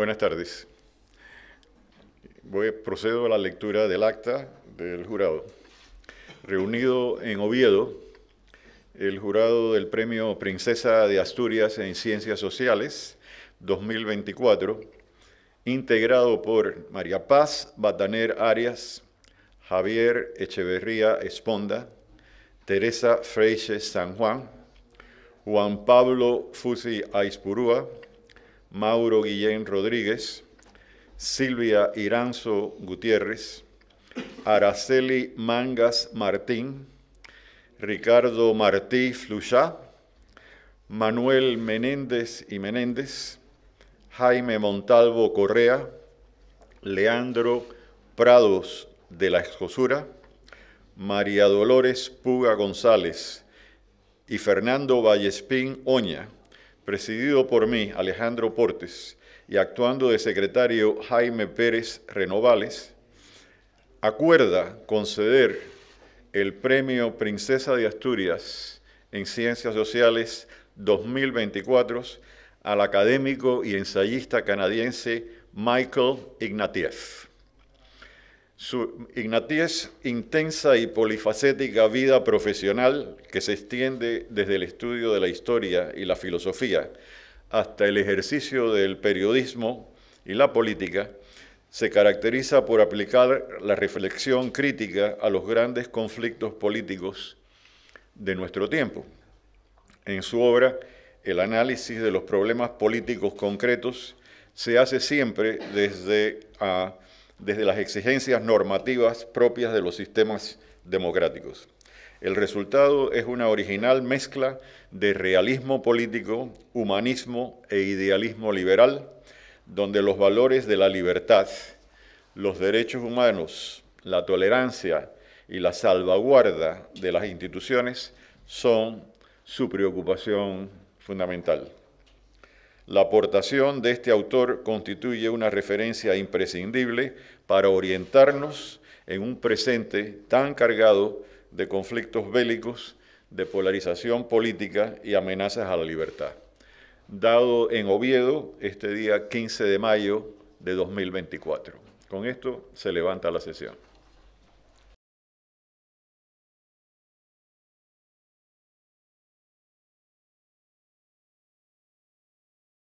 Buenas tardes. Voy, procedo a la lectura del acta del jurado. Reunido en Oviedo, el jurado del Premio Princesa de Asturias en Ciencias Sociales 2024, integrado por María Paz Bataner Arias, Javier Echeverría Esponda, Teresa Freixe San Juan, Juan Pablo Fusi Aispurúa, Mauro Guillén Rodríguez, Silvia Iranzo Gutiérrez, Araceli Mangas Martín, Ricardo Martí Fluchá, Manuel Menéndez y Menéndez, Jaime Montalvo Correa, Leandro Prados de la Escosura, María Dolores Puga González y Fernando Vallespín Oña presidido por mí, Alejandro Portes, y actuando de secretario Jaime Pérez Renovales, acuerda conceder el premio Princesa de Asturias en Ciencias Sociales 2024 al académico y ensayista canadiense Michael Ignatieff. Su Ignatíes intensa y polifacética vida profesional que se extiende desde el estudio de la historia y la filosofía hasta el ejercicio del periodismo y la política, se caracteriza por aplicar la reflexión crítica a los grandes conflictos políticos de nuestro tiempo. En su obra, el análisis de los problemas políticos concretos se hace siempre desde a desde las exigencias normativas propias de los sistemas democráticos. El resultado es una original mezcla de realismo político, humanismo e idealismo liberal, donde los valores de la libertad, los derechos humanos, la tolerancia y la salvaguarda de las instituciones son su preocupación fundamental. La aportación de este autor constituye una referencia imprescindible para orientarnos en un presente tan cargado de conflictos bélicos, de polarización política y amenazas a la libertad. Dado en Oviedo este día 15 de mayo de 2024. Con esto se levanta la sesión.